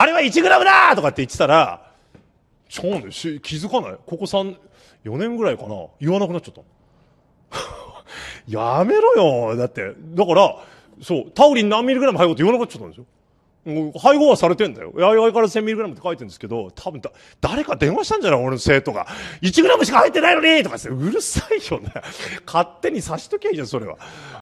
あれは1ムだとかって言ってたら、ちょんでし、気づかないここ3、4年ぐらいかな言わなくなっちゃった。やめろよだって。だから、そう、タウリン何ミリグラム配合って言わなくなっちゃったんですよ。配合はされてんだよ。相いから1 0 0 0ラムって書いてるんですけど、多分だ、誰か電話したんじゃない俺の生徒が。1ムしか入ってないのにとかって、うるさいよね。勝手に差しときゃいいじゃん、それは。